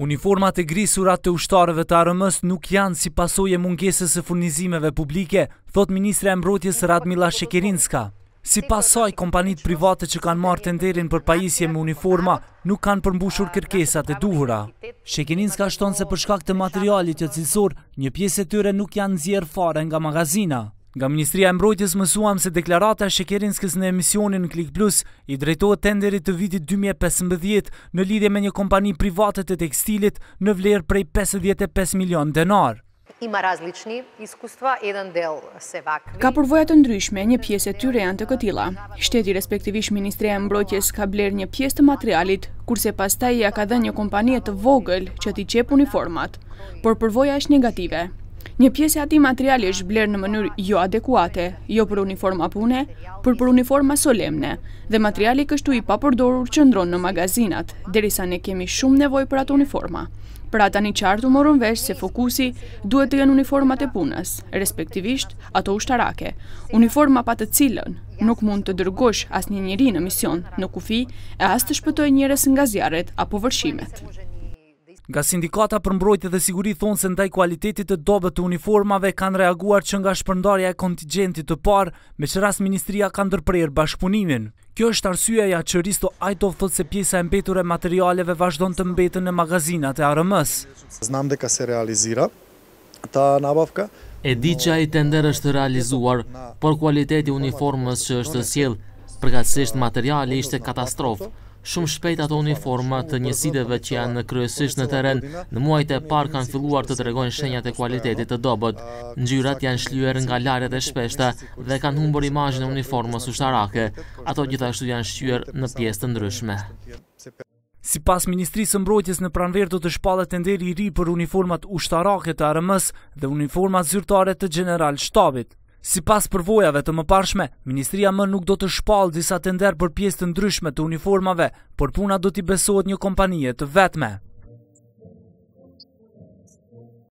Uniformat e grisurat të ushtarëve të arëmës nuk janë si e mungesës e furnizimeve publike, thot Ministre e Mbrotjes Radmila Shekerinska. Si pasoj, kompanit private që kanë marë tenderin për pajisje me uniforma, nuk kanë përmbushur kërkesat e duhura. Shekerinska shtonë se përshkak të materialit të cilësor, një pjesë e tyre nuk janë zjerë fare nga magazina. Nga Ministria e Mbrojtjes mësuam se deklarata Shekerinskës në emisionin Klik Plus i drejtojë tenderit të vitit 2015 në lidhje me një kompani private të tekstilit në vlerë prej 55 milion denar. Ka përvojat të ndryshme, një pjesë e tyre janë të këtila. Shteti respektivisht Ministria e Mbrojtjes ka bler një pjesë të materialit, kurse pas taj ja ka dhe një kompanie të vogël që t'i qep uniformat, por përvoja është negative. Një pjesë e ati materiali është blerë në mënyrë jo adekuate, jo për uniforma pune, për për uniforma solemne, dhe materiali kështu i papërdorur që ndronë në magazinat, derisa ne kemi shumë nevoj për atë uniforma. Pra ta një qartu morën vesh se fokusi duhet të jenë uniformat e punës, respektivisht ato ushtarake, uniforma pa të cilën nuk mund të dërgosh as një njëri në mision në kufi e as të shpëtoj njëres nga zjarët apo vërshimet. Nga sindikata për mbrojtje dhe siguri thonë se ndaj kualitetit të dobet të uniformave kanë reaguar që nga shpërndarja e kontingentit të parë, me që rasë ministria kanë dërprerë bashkëpunimin. Kjo është arsyeja ja që Risto Ajtov thot se pjesa e mbetur e materialeve vazhdon të mbetën në magazinat e RMS. Znam dhe ka se realizira, ta nabavka. E di që a i tender është realizuar, por kualiteti uniformës që është sjell, përgatësisht materiali ishte katastrofë. Shumë shpejt ato uniformat të njësideve që janë në kryesisht në teren, në muajt e par kanë filluar të tregojnë shenjat e kualitetit të dobot. Në gjyrat janë shlyer nga lare dhe shpeshta dhe kanë humbër imajnë e uniformës u shtarake. Ato gjithashtu janë shlyer në pjesë të ndryshme. Si pas Ministrisë mbrojtjes në pranverdo të shpallet të nderi i ri për uniformat u shtarake të RMS dhe uniformat zyrtare të General Shtabit. Si pas përvojave të mëparshme, Ministria më nuk do të shpalë disa tender për pjesë të ndryshme të uniformave, por puna do t'i besohet një kompanije të vetme.